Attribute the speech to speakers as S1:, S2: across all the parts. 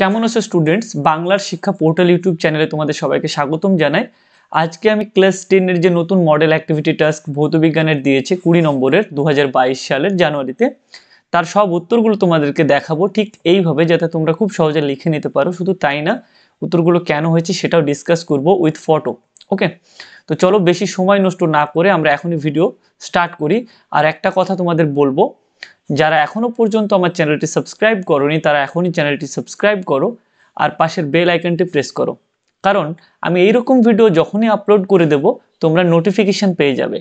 S1: কেমন আছো স্টুডেন্টস বাংলার শিক্ষা পোর্টাল ইউটিউব চ্যানেলে তোমাদের সবাইকে স্বাগতম জানাই আজকে আমি ক্লাস টেনের যে নতুন মডেল অ্যাক্টিভিটি টাস্ক ভৌতবিজ্ঞানের দিয়েছে কুড়ি নম্বরের দু সালের জানুয়ারিতে তার সব উত্তরগুলো তোমাদেরকে দেখাবো ঠিক এইভাবে যাতে তোমরা খুব সহজে লিখে নিতে পারো শুধু তাই না উত্তরগুলো কেন হয়েছে সেটাও ডিসকাস করব উইথ ফটো ওকে তো চলো বেশি সময় নষ্ট না করে আমরা এখনই ভিডিও স্টার্ট করি আর একটা কথা তোমাদের বলবো যারা এখনও পর্যন্ত আমার চ্যানেলটি সাবস্ক্রাইব করনি তারা এখনই চ্যানেলটি সাবস্ক্রাইব করো আর পাশের বেল আইকনটি প্রেস করো কারণ আমি এইরকম ভিডিও যখনই আপলোড করে দেব তোমরা নোটিফিকেশান পেয়ে যাবে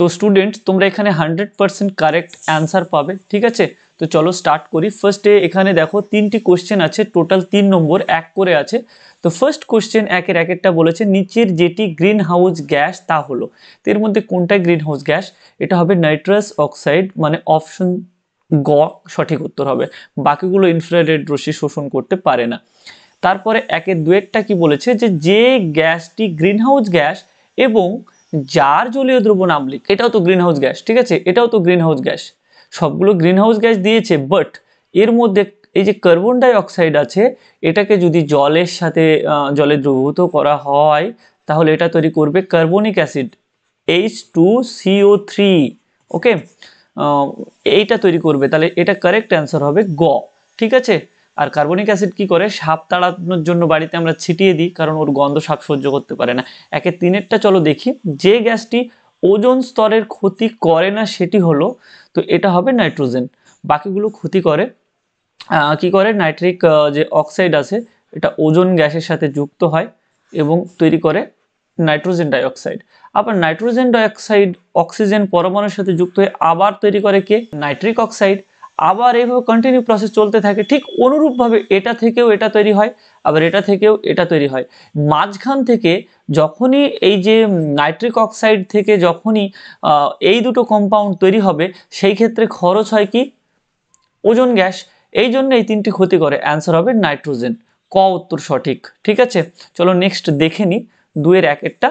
S1: তো স্টুডেন্ট তোমরা এখানে হান্ড্রেড পারসেন্ট কারেক্ট অ্যান্সার পাবে ঠিক আছে তো চলো স্টার্ট করি ফার্স্টে এখানে দেখো তিনটি কোশ্চেন আছে টোটাল তিন নম্বর এক করে আছে তো ফার্স্ট কোশ্চেন একের এক একটা বলেছে নিচের যেটি গ্রিন হাউস গ্যাস তা হলো তো এর মধ্যে কোনটা গ্রিন হাউস গ্যাস এটা হবে নাইট্রাস অক্সাইড মানে অপশন গ সঠিক উত্তর হবে বাকিগুলো ইনফ্রারেড রশ্মি শোষণ করতে পারে না তারপরে একের দুয়েরটা কি বলেছে যে যে গ্যাসটি গ্রিন হাউস গ্যাস এবং যার জলীয় দ্রব্য নামলিক এটাও তো গ্রিন হাউস গ্যাস ঠিক আছে এটাও তো গ্রিন হাউস গ্যাস সবগুলো গ্রিন হাউস গ্যাস দিয়েছে বাট এর মধ্যে এই যে কার্বন ডাইঅক্সাইড আছে এটাকে যদি জলের সাথে জলে দ্রবীভূত করা হয় তাহলে এটা তৈরি করবে carbonic acid H two CO three okay এইটা তৈরি করবে তাহলে এটা কারেক্ট অ্যান্সার হবে গ ঠিক আছে আর কার্বনিক অ্যাসিড কি করে সাপ তাড়ানোর জন্য বাড়িতে আমরা ছিটিয়ে দিই কারণ ওর গন্ধ সাপ সহ্য করতে পারে না একে তিনেরটা চলো দেখি যে গ্যাসটি ওজন স্তরের ক্ষতি করে না সেটি হলো তো এটা হবে নাইট্রোজেন বাকিগুলো ক্ষতি করে কি করে নাইট্রিক যে অক্সাইড আছে এটা ওজন গ্যাসের সাথে যুক্ত হয় এবং তৈরি করে নাইট্রোজেন ডাইঅক্সাইড আবার নাইট্রোজেন ডাইঅক্সাইড অক্সিজেন পরমাণুর সাথে যুক্ত হয়ে আবার তৈরি করে কে নাইট্রিক অক্সাইড আবার এইভাবে কন্টিনিউ প্রসেস চলতে থাকে ঠিক অনুরূপভাবে এটা থেকেও এটা তৈরি হয় আবার এটা থেকেও এটা তৈরি হয় মাঝখান থেকে যখনই এই যে নাইট্রিক অক্সাইড থেকে যখনই এই দুটো কম্পাউন্ড তৈরি হবে সেই ক্ষেত্রে খরচ হয় কি ওজন গ্যাস এই জন্য এই তিনটি ক্ষতি করে অ্যান্সার হবে নাইট্রোজেন ক উত্তর সঠিক ঠিক আছে চলো নেক্সট দেখে নি দুয়ের এক একটা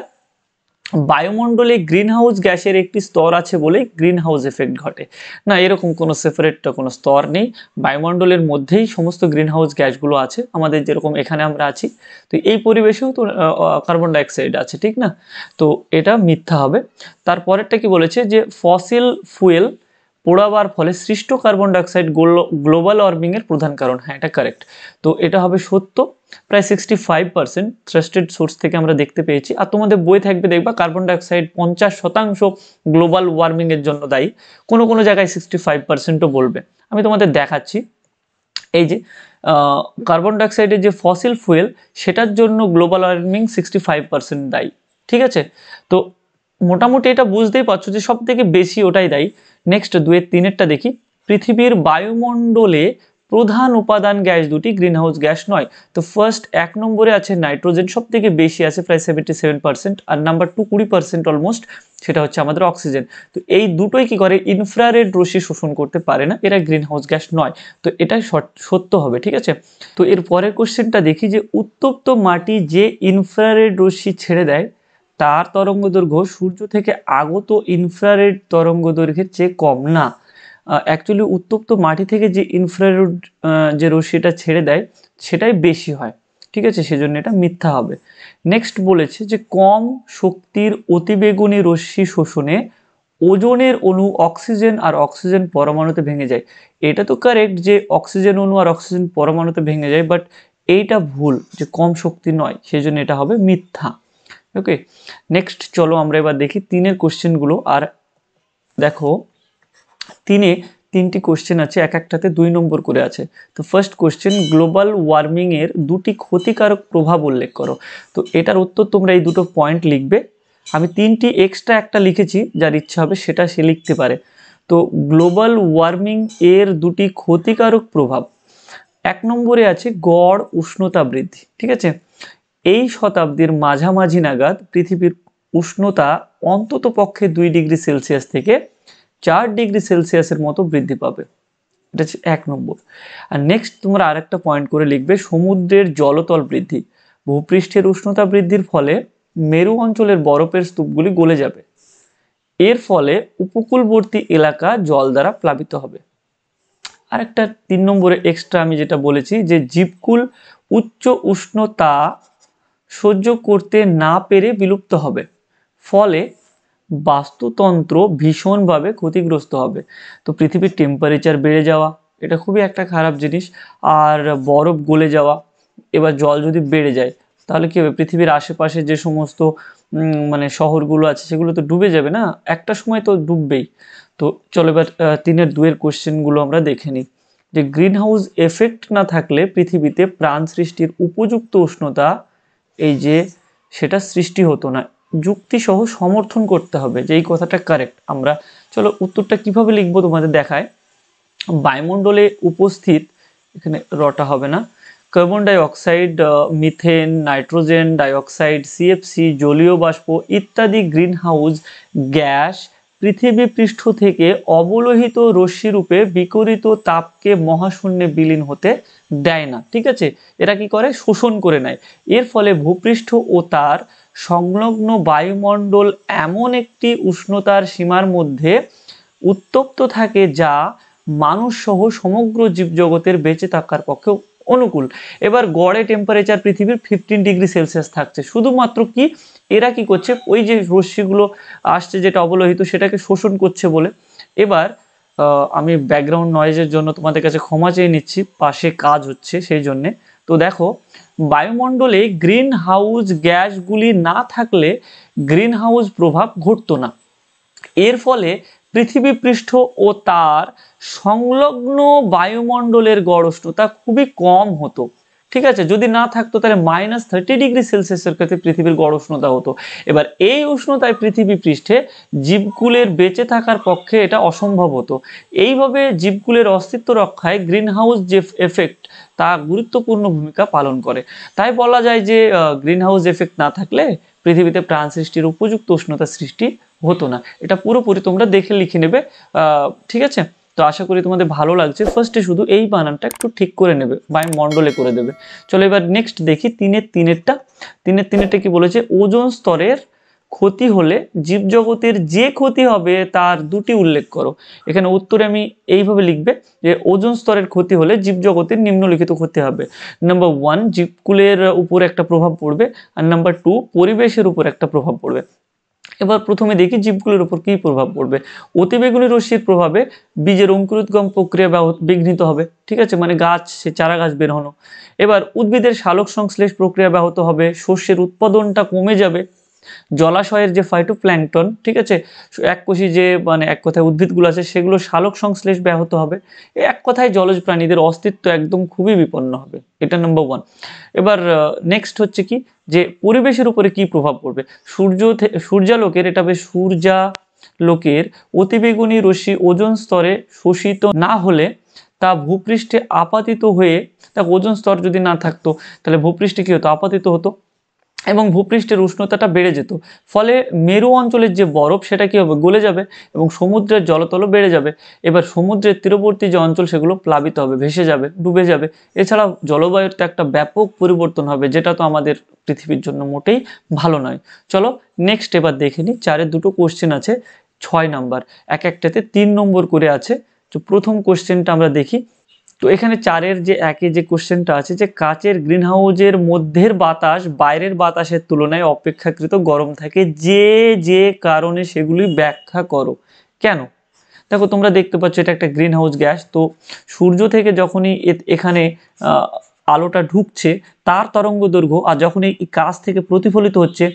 S1: বায়ুমণ্ডলে গ্রিনহাউস গ্যাসের একটি স্তর আছে বলে গ্রিনহাউস এফেক্ট ঘটে না এরকম কোনো সেপারেটটা কোনো স্তর নেই বায়ুমণ্ডলের মধ্যেই সমস্ত গ্রিনহাউস গ্যাসগুলো আছে আমাদের যেরকম এখানে আমরা আছি তো এই পরিবেশেও তো কার্বন ডাইঅক্সাইড আছে ঠিক না তো এটা মিথ্যা হবে তারপরেরটা কি বলেছে যে ফসিল ফুয়েল পোড়াবার ফলে সৃষ্ট কার্বন ডাইঅক্সাইড গ্লোবাল ওয়ার্মিংয়ের প্রধান কারণ হ্যাঁ এটা কারেক্ট তো এটা হবে সত্য প্রায় sixty five percent trusted source থেকে আমরা দেখতে পেয়েছি আর তোমাদের বই থাকবে দেখবা কার্বন ডাইঅক্সাইড পঞ্চাশ শতাংশ গ্লোবাল ওয়ার্মিংয়ের জন্য দায়ী কোনো কোনো জায়গায় সিক্সটি ফাইভ পার্সেন্টও বলবে আমি তোমাদের দেখাচ্ছি এই যে কার্বন ডাইঅক্সাইডের যে ফসিল ফুয়েল সেটার জন্য global warming sixty five percent দায়ী ঠিক আছে তো মোটামুটি এটা বুঝতেই পারছো যে সব থেকে বেশি ওটাই দায়ী নেক্সট দুয়ের তিনেরটা দেখি পৃথিবীর বায়ুমণ্ডলে প্রধান উপাদান গ্যাস দুটি গ্রিনহাউস গ্যাস নয় তো ফার্স্ট এক নম্বরে আছে নাইট্রোজেন সব থেকে বেশি আছে প্রায় সেভেন্টি সেভেন পার্সেন্ট আর নাম্বার টু কুড়ি পার্সেন্ট অলমোস্ট সেটা হচ্ছে আমাদের অক্সিজেন তো এই দুটোই কি করে ইনফ্রারেড রশ্মি শোষণ করতে পারে না এরা গ্রিনহাউস গ্যাস নয় তো এটাই সত্য হবে ঠিক আছে তো এর পরের কোশ্চেনটা দেখি যে উত্তপ্ত মাটি যে ইনফ্রারেড রশ্মি ছেড়ে দেয় তার তরঙ্গ দৈর্ঘ্য সূর্য থেকে আগত ইনফ্রারেড তরঙ্গ দৈর্ঘ্যের চেয়ে কম না অ্যাকচুয়ালি উত্তপ্ত মাটি থেকে যে ইনফ্রারুড যে রশ্মিটা ছেড়ে দেয় সেটাই বেশি হয় ঠিক আছে সেজন্য এটা মিথ্যা হবে নেক্সট বলেছে যে কম শক্তির অতিবেগুনি রশ্মি শোষণে ওজনের অণু অক্সিজেন আর অক্সিজেন পরমাণুতে ভেঙে যায় এটা তো কারেক্ট যে অক্সিজেন অণু আর অক্সিজেন পরমাণুতে ভেঙে যায় বাট এইটা ভুল যে কম শক্তি নয় সেজন্য এটা হবে মিথ্যা ওকে নেক্সট চলো আমরা এবার দেখি তিনের কোশ্চেনগুলো আর দেখো তিনে তিনটি কোশ্চেন আছে এক একটাতে দুই নম্বর করে আছে তো ফার্স্ট কোশ্চেন গ্লোবাল ওয়ার্মিংয়ের দুটি ক্ষতিকারক প্রভাব উল্লেখ করো তো এটার উত্তর তোমরা এই দুটো পয়েন্ট লিখবে আমি তিনটি এক্সট্রা একটা লিখেছি যার ইচ্ছা হবে সেটা সে লিখতে পারে তো গ্লোবাল ওয়ার্মিং এর দুটি ক্ষতিকারক প্রভাব এক নম্বরে আছে গড় উষ্ণতা বৃদ্ধি ঠিক আছে এই শতাব্দীর মাঝামাঝি নাগাদ পৃথিবীর উষ্ণতা অন্তত পক্ষে দুই ডিগ্রি সেলসিয়াস থেকে চার ডিগ্রি সেলসিয়াসের মতো বৃদ্ধি পাবে এটা হচ্ছে এক নম্বর আর নেক্সট তোমরা আরেকটা পয়েন্ট করে লিখবে সমুদ্রের জলতল বৃদ্ধি ভূপৃষ্ঠের উষ্ণতা বৃদ্ধির ফলে মেরু অঞ্চলের বরফের স্তূপগুলি গলে যাবে এর ফলে উপকূলবর্তী এলাকা জল দ্বারা প্লাবিত হবে আরেকটা তিন নম্বরে এক্সট্রা আমি যেটা বলেছি যে জীবকুল উচ্চ উষ্ণতা সহ্য করতে না পেরে বিলুপ্ত হবে ফলে বাস্তুতন্ত্র ভীষণভাবে ক্ষতিগ্রস্ত হবে তো পৃথিবীর টেম্পারেচার বেড়ে যাওয়া এটা খুবই একটা খারাপ জিনিস আর বরফ গলে যাওয়া এবার জল যদি বেড়ে যায় তাহলে কী হবে পৃথিবীর আশেপাশে যে সমস্ত মানে শহরগুলো আছে সেগুলো তো ডুবে যাবে না একটা সময় তো ডুববেই তো চলো এবার তিনের দুয়ের কোশ্চেনগুলো আমরা দেখে নিই যে গ্রিন হাউস এফেক্ট না থাকলে পৃথিবীতে প্রাণ সৃষ্টির উপযুক্ত উষ্ণতা এই যে সেটা সৃষ্টি হতো না যুক্তিসহ সমর্থন করতে হবে যে এই কথাটা কারেক্ট আমরা চলো উত্তরটা কিভাবে লিখবো তোমাদের দেখায় বায়ুমণ্ডলে উপস্থিত এখানে রটা হবে না carbon dioxide methane nitrogen dioxide CFC জলীয় বাষ্প ইত্যাদি গ্রিনহাউস গ্যাস পৃথিবী পৃষ্ঠ থেকে অবলোহিত রশ্মিরূপে বিকরিত তাপকে মহাশূন্যে বিলীন হতে দেয় না ঠিক আছে এরা কি করে শোষণ করে নেয় এর ফলে ভূপৃষ্ঠ ও তার সংলগ্ন বায়ুমণ্ডল এমন একটি উষ্ণতার সীমার মধ্যে উত্তপ্ত থাকে যা মানুষসহ সমগ্র জীবজগতের বেঁচে থাকার পক্ষে অনুকূল এবার গড়ে টেম্পারেচার পৃথিবীর ফিফটিন ডিগ্রি সেলসিয়াস থাকছে শুধুমাত্র কি এরা কি করছে ওই যে রশ্মিগুলো আসছে যেটা অবলোহিত সেটাকে শোষণ করছে বলে এবার আমি ব্যাকগ্রাউন্ড নয়েজের জন্য তোমাদের কাছে ক্ষমা চেয়ে নিচ্ছি পাশে কাজ হচ্ছে সেই জন্যে তো দেখো বায়ুমণ্ডলে গ্রিন হাউস গ্যাসগুলি না থাকলে গ্রিন হাউস প্রভাব ঘটতো না এর ফলে পৃথিবী পৃষ্ঠ ও তার সংলগ্ন বায়ুমণ্ডলের গড় খুবই কম হতো ঠিক আছে যদি না থাকতো তাহলে মাইনাস থার্টি ডিগ্রি সেলসিয়াসের ক্ষেত্রে পৃথিবীর গড় উষ্ণতা হতো এবার এই উষ্ণতায় পৃথিবী পৃষ্ঠে জীবকুলের বেঁচে থাকার পক্ষে এটা অসম্ভব হতো এইভাবে জীবকুলের অস্তিত্ব রক্ষায় গ্রিন হাউস যে এফেক্ট তা গুরুত্বপূর্ণ ভূমিকা পালন করে তাই বলা যায় যে গ্রিন হাউস এফেক্ট না থাকলে পৃথিবীতে প্রাণ সৃষ্টির উপযুক্ত উষ্ণতা সৃষ্টি হতো না এটা পুরোপুরি তোমরা দেখে লিখে নেবে ঠিক আছে তো আশা করি তোমাদের ভালো লাগছে ফার্স্টে শুধু এই বানানটা একটু ঠিক করে নেবে মন্ডলে করে দেবে চলো এবার নেক্সট দেখি তিনের তিনেরটা তিনের তিনেরটা কি বলেছে ওজন স্তরের ক্ষতি হলে জীবজগতের যে ক্ষতি হবে তার দুটি উল্লেখ করো এখানে উত্তরে আমি এইভাবে লিখবে যে ওজন স্তরের ক্ষতি হলে জীবজগতের নিম্নলিখিত ক্ষতি হবে নাম্বার ওয়ান জীবকুলের উপর একটা প্রভাব পড়বে আর নাম্বার টু পরিবেশের উপর একটা প্রভাব পড়বে এবার প্রথমে দেখি জীবগুলির উপর কী প্রভাব পড়বে অতিবেগুনি রশ্মির প্রভাবে বীজের অঙ্কুরোদ্গম প্রক্রিয়া বিঘ্নিত হবে ঠিক আছে মানে গাছ সে চারা গাছ বের হলো এবার উদ্ভিদের শালক সংশ্লেষ প্রক্রিয়া ব্যাহত হবে শস্যের উৎপাদনটা কমে যাবে জলাশয়ের যে ফাইটোপ্ল্যাঙ্কটন ঠিক আছে এককোষী যে মানে এক কথায় উদ্ভিদগুলো আছে সেগুলো শালক সংশ্লেষ ব্যাহত হবে এক কথায় জলজ প্রাণীদের অস্তিত্ব একদম খুবই বিপন্ন হবে এটা নম্বর ওয়ান এবার নেক্সট হচ্ছে কি যে পরিবেশের উপরে কি প্রভাব পড়বে সূর্য সূর্যালোকের এটা হবে সূর্যা লোকের অতিবেগুনি রশ্মি ওজন স্তরে শোষিত না হলে তা ভূপৃষ্ঠে আপাতিত হয়ে তা ওজন স্তর যদি না থাকতো তাহলে ভূপৃষ্ঠে কি হতো আপাতিত হতো এবং ভূপৃষ্ঠের উষ্ণতাটা বেড়ে যেত ফলে মেরু অঞ্চলের যে বরফ সেটা কী হবে গলে যাবে এবং সমুদ্রের জলতলও বেড়ে যাবে এবার সমুদ্রের তীরবর্তী যে অঞ্চল সেগুলো প্লাবিত হবে ভেসে যাবে ডুবে যাবে এছাড়া জলবায়ুর তো একটা ব্যাপক পরিবর্তন হবে যেটা তো আমাদের পৃথিবীর জন্য মোটেই ভালো নয় চলো নেক্সট এবার দেখে নিই চারে দুটো কোশ্চেন আছে ছয় নাম্বার এক একটাতে তিন নম্বর করে আছে তো প্রথম কোশ্চেনটা আমরা দেখি তো এখানে চারের যে একে যে কোশ্চেনটা আছে যে কাচের গ্রিন হাউজের মধ্যের বাতাস বাইরের বাতাসের তুলনায় অপেক্ষাকৃত গরম থাকে যে যে কারণে সেগুলি ব্যাখ্যা করো কেন দেখো তোমরা দেখতে পাচ্ছ এটা একটা গ্রিন হাউস গ্যাস তো সূর্য থেকে যখনই এখানে আলোটা ঢুকছে তার তরঙ্গ দৈর্ঘ্য আর যখন এই কাজ থেকে প্রতিফলিত হচ্ছে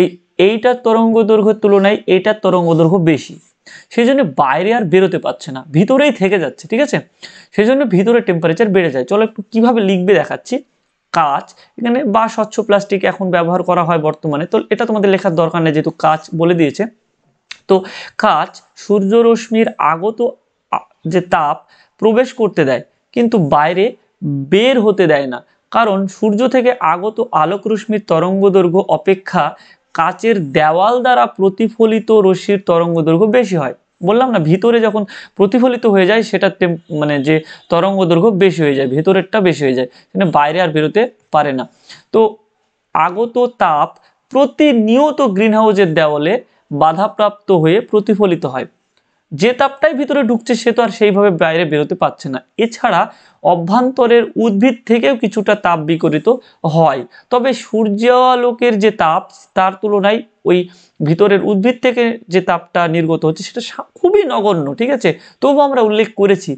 S1: এই এইটার তরঙ্গ দৈর্ঘ্যের তুলনায় এটার তরঙ্গ দৈর্ঘ্য বেশি সেই জন্য বাইরে আর বেরোতে পারছে না ভিতরেই থেকে যাচ্ছে ঠিক আছে সেই জন্য ভিতরে টেম্পারেচার বেড়ে যায় চলো একটু কীভাবে লিখবে দেখাচ্ছি কাঁচ এখানে বা স্বচ্ছ প্লাস্টিক এখন ব্যবহার করা হয় বর্তমানে তো এটা তোমাদের লেখার দরকার নেই যেহেতু কাঁচ বলে দিয়েছে তো কাঁচ সূর্যরশ্মির আগত যে তাপ প্রবেশ করতে দেয় কিন্তু বাইরে বের হতে দেয় না কারণ সূর্য থেকে আগত আলোক রশ্মির তরঙ্গ দৈর্ঘ্য অপেক্ষা কাচের দেওয়াল দ্বারা প্রতিফলিত রশ্মির তরঙ্গ দৈর্ঘ্য বেশি হয় বললাম না ভিতরে যখন প্রতিফলিত হয়ে যায় সেটা মানে যে তরঙ্গ দৈর্ঘ্য বেশি হয়ে যায় ভেতরেরটা বেশি হয়ে যায় সেটা বাইরে আর বেরোতে পারে না তো আগত তাপ প্রতিনিয়ত গ্রিনহাউজের দেওয়ালে বাধাপ্রাপ্ত হয়ে প্রতিফলিত হয় যে তাপটাই ভিতরে ঢুকছে সে তো আর সেইভাবে বাইরে বেরোতে পারছে না এছাড়া অভ্যন্তরের উদ্ভিদ থেকেও কিছুটা তাপ বিকরিত হয় তবে সূর্য আলোকের যে তাপ তার তুলনায় ওই ভিতরের উদ্ভিদ থেকে যে তাপটা নির্গত হচ্ছে সেটা খুবই নগণ্য ঠিক আছে তবু আমরা উল্লেখ করেছি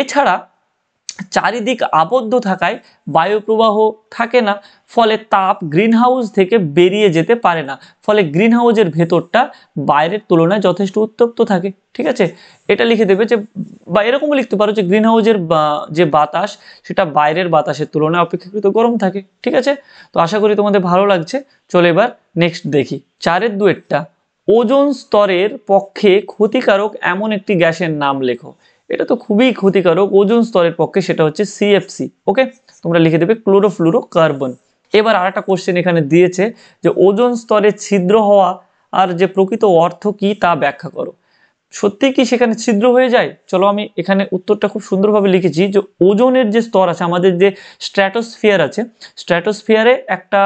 S1: এছাড়া চারিদিক আবদ্ধ থাকায় বায়ুপ্রবাহ থাকে না ফলে তাপ গ্রিনহাউস থেকে বেরিয়ে যেতে পারে না ফলে গ্রিনহাউসের ভেতরটা বাইরের তুলনায় যথেষ্ট উত্তপ্ত থাকে ঠিক আছে এটা লিখে দেবে যে বা এরকমও লিখতে পারো যে গ্রিনহাউসের যে বাতাস সেটা বাইরের বাতাসের তুলনায় অপেক্ষাকৃত গরম থাকে ঠিক আছে তো আশা করি তোমাদের ভালো লাগছে চলে এবার নেক্সট দেখি চারের দুয়েরটা ওজোন স্তরের পক্ষে ক্ষতিকারক এমন একটি গ্যাসের নাম লেখো এটা তো খুবই ক্ষতিকারক ওজন স্তরের পক্ষে সেটা হচ্ছে সিএফসি ওকে তোমরা লিখে দেবে ক্লোরোফ্লুরো কার্বন এবার আর একটা কোশ্চেন এখানে দিয়েছে যে ওজন স্তরে ছিদ্র হওয়া আর যে প্রকৃত অর্থ কি তা ব্যাখ্যা করো সত্যি কি সেখানে ছিদ্র হয়ে যায় চলো আমি এখানে উত্তরটা খুব সুন্দরভাবে লিখেছি যে ওজনের যে স্তর আছে আমাদের যে স্ট্র্যাটোসফিয়ার আছে স্ট্র্যাটোসফিয়ারে একটা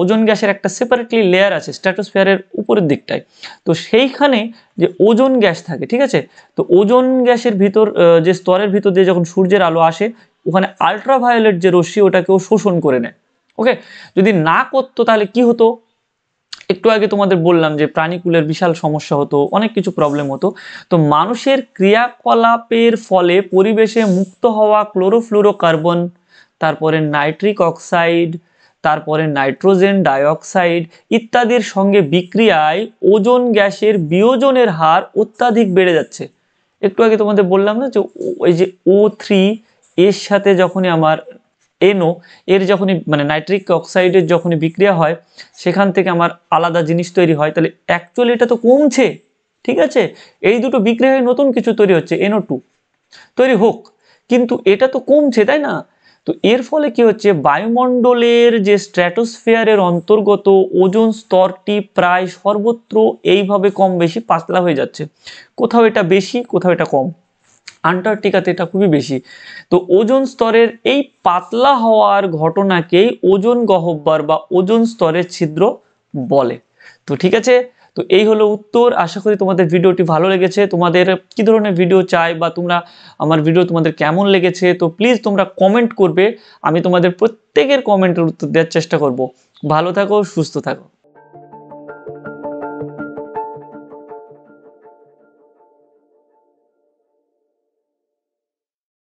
S1: ওজন গ্যাসের একটা সেপারেটলি লেয়ার আছে স্ট্র্যাটোসফিয়ারের উপরের দিকটায় তো সেইখানে যে ওজন গ্যাস থাকে ঠিক আছে তো ওজন গ্যাসের ভিতর যে স্তরের ভিতর দিয়ে যখন সূর্যের আলো আসে ওখানে আলট্রাভায়োলেট যে রশ্মি ওটাকেও শোষণ করে নেয় ওকে যদি না করতো তাহলে কি হতো একটু আগে তোমাদের বললাম যে প্রাণীকুলের বিশাল সমস্যা হতো অনেক কিছু প্রবলেম হতো তো মানুষের ক্রিয়াকলাপের ফলে পরিবেশে মুক্ত হওয়া কার্বন তারপরে নাইট্রিক অক্সাইড তারপরে নাইট্রোজেন ডাইঅক্সাইড ইত্যাদির সঙ্গে বিক্রিয়ায় ওজন গ্যাসের বিয়োজনের হার অত্যাধিক বেড়ে যাচ্ছে একটু আগে তোমাদের বললাম না যে ওই যে ও থ্রি এর সাথে যখনই আমার এনও এর যখনই মানে নাইট্রিক অক্সাইডের যখনই বিক্রিয়া হয় সেখান থেকে আমার আলাদা জিনিস তৈরি হয় তাহলে অ্যাকচুয়ালি এটা তো কমছে ঠিক আছে এই দুটো বিক্রিয়া হয়ে নতুন কিছু তৈরি হচ্ছে এনও টু তৈরি হোক কিন্তু এটা তো কমছে তাই না তো এর ফলে কি হচ্ছে বায়ুমণ্ডলের যে স্ট্র্যাটোসফিয়ারের অন্তর্গত ওজন স্তরটি প্রায় সর্বত্র এইভাবে কম বেশি পাতলা হয়ে যাচ্ছে কোথাও এটা বেশি কোথাও এটা কম আন্টার্কটিকাতে এটা খুবই বেশি তো ওজন স্তরের এই পাতলা হওয়ার ঘটনাকেই ওজন গহ্বর বা ওজন স্তরের ছিদ্র বলে তো ঠিক আছে তো এই হলো উত্তর আশা করি তোমাদের ভিডিওটি ভালো লেগেছে তোমাদের কি ধরনের ভিডিও চাই বা তোমরা আমার ভিডিও তোমাদের কেমন লেগেছে তো প্লিজ তোমরা কমেন্ট করবে আমি তোমাদের প্রত্যেকের কমেন্টের উত্তর দেওয়ার চেষ্টা করব ভালো থাকো সুস্থ থাকো